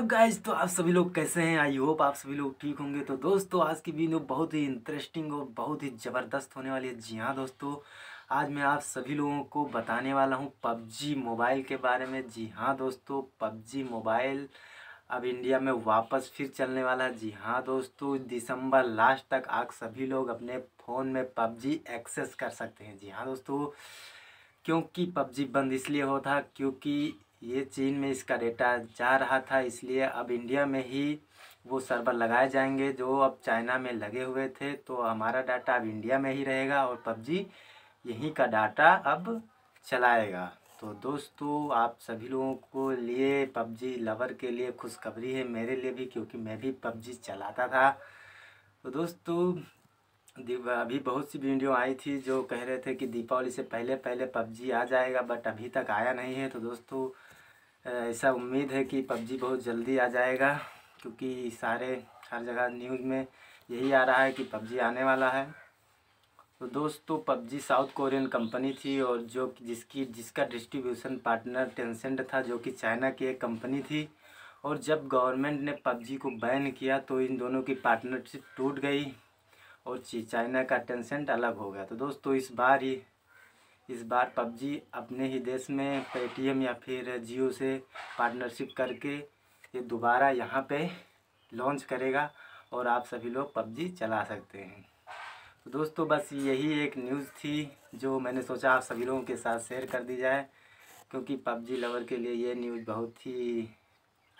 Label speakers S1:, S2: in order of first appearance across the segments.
S1: सब गाइज तो आप सभी लोग कैसे हैं आई होप आप सभी लोग ठीक होंगे तो दोस्तों आज की वीडियो बहुत ही इंटरेस्टिंग और बहुत ही ज़बरदस्त होने वाली है जी हाँ दोस्तों आज मैं आप सभी लोगों
S2: को बताने वाला हूँ पबजी मोबाइल के बारे में जी हाँ दोस्तों पबजी मोबाइल अब इंडिया में वापस फिर चलने वाला है जी हाँ दोस्तों दिसंबर लास्ट तक आप सभी लोग अपने फ़ोन में पबजी एक्सेस कर सकते हैं जी हाँ दोस्तों क्योंकि पबजी बंद इसलिए होता क्योंकि ये चीन में इसका डेटा जा रहा था इसलिए अब इंडिया में ही वो सर्वर लगाए जाएंगे जो अब चाइना में लगे हुए थे तो हमारा डाटा अब इंडिया में ही रहेगा और पबजी यहीं का डाटा अब चलाएगा तो दोस्तों आप सभी लोगों को लिए पबजी लवर के लिए खुशखबरी है मेरे लिए भी क्योंकि मैं भी पबजी चलाता था तो दोस्तों अभी बहुत सी वीडियो आई थी जो कह रहे थे कि दीपावली से पहले पहले पबजी आ जाएगा बट अभी तक आया नहीं है तो दोस्तों ऐसा उम्मीद है कि पबजी बहुत जल्दी आ जाएगा क्योंकि सारे हर जगह न्यूज़ में यही आ रहा है कि पबजी आने वाला है तो दोस्तों पबजी साउथ कोरियन कंपनी थी और जो जिसकी जिसका डिस्ट्रीब्यूशन पार्टनर टेंसेंट था जो कि चाइना की एक कंपनी थी और जब गवर्नमेंट ने पबजी को बैन किया तो इन दोनों की पार्टनरशिप टूट गई और चाइना का टेंसेंट अलग हो गया तो दोस्तों इस बार ही इस बार पबजी अपने ही देश में पेटीएम या फिर जियो से पार्टनरशिप करके ये दोबारा यहाँ पे लॉन्च करेगा और आप सभी लोग पबजी चला सकते हैं तो दोस्तों बस यही एक न्यूज़ थी जो मैंने सोचा आप सभी लोगों के साथ शेयर कर दी जाए क्योंकि पबजी लवर के लिए ये न्यूज़ बहुत ही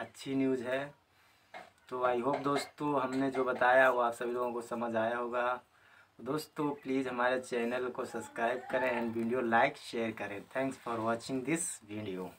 S2: अच्छी न्यूज़ है तो आई होप दोस्तों हमने जो बताया वो आप सभी लोगों को समझ आया होगा दोस्तों प्लीज़ हमारे चैनल को सब्सक्राइब करें एंड वीडियो लाइक शेयर करें thanks for watching this video